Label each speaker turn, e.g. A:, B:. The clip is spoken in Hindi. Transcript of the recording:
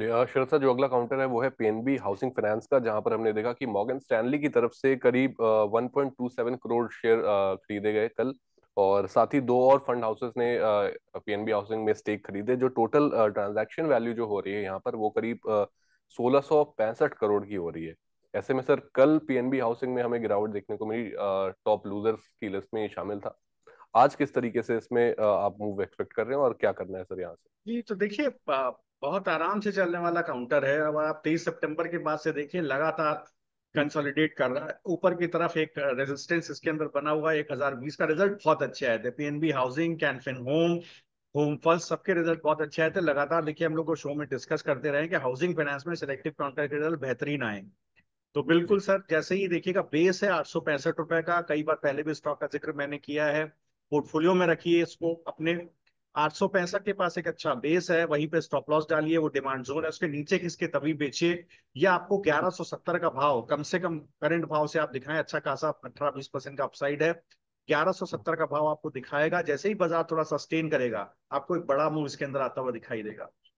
A: चलिए शरद जो अगला काउंटर है वो है पीएनबी हाउसिंग फाइनेंस का जहां पर हमने देखा कि मॉर्गन स्टैनली की तरफ से करीब 1.27 करोड़ शेयर खरीदे गए कल और साथ ही दो और फंड हाउसेस ने पीएनबी हाउसिंग में स्टेक खरीदे जो टोटल ट्रांजैक्शन वैल्यू जो हो रही है यहाँ पर वो करीब सोलह करोड़ की हो रही है ऐसे में सर कल पीएनबी हाउसिंग में हमें गिरावट देखने को मिली टॉप लूजर्स की लिस्ट में शामिल था आज किस तरीके से इसमें आप मूव एक्सपेक्ट कर रहे हैं और क्या करना है सर यहाँ
B: से जी तो देखिए बहुत आराम से चलने वाला काउंटर है अब आप तेईस सितंबर के बाद से देखिए लगातार कंसोलिडेट कर रहा है ऊपर की तरफ एक रेजिस्टेंस इसके अंदर बना हुआ है बीस का रिजल्ट बहुत अच्छे आए थे PNB housing Canfin home home first सबके रिजल्ट बहुत अच्छे आए थे लगातार देखिए हम लोग को शो में डिस्कस करते रहे कि हाउसिंग फाइनेंस में सिलेक्टिव काउंटर के रिजल्ट बेहतरीन आए तो बिल्कुल सर जैसे ही देखिएगा बेस है आठ सौ रुपए का कई बार पहले भी स्टॉक का जिक्र मैंने किया है पोर्टफोलियो में रखिए इसको अपने आठ सौ पैंसठ के पास एक अच्छा बेस है वहीं पे स्टॉप लॉस डालिए वो डिमांड जोन है उसके नीचे किसके तभी बेचिए या आपको ग्यारह सौ सत्तर का भाव कम से कम करंट भाव से आप दिखाएं अच्छा खासा अठारह बीस परसेंट का अपसाइड है ग्यारह सौ सत्तर का भाव आपको दिखाएगा जैसे ही बाजार थोड़ा सस्टेन करेगा आपको एक बड़ा मूव इसके अंदर आता हुआ दिखाई देगा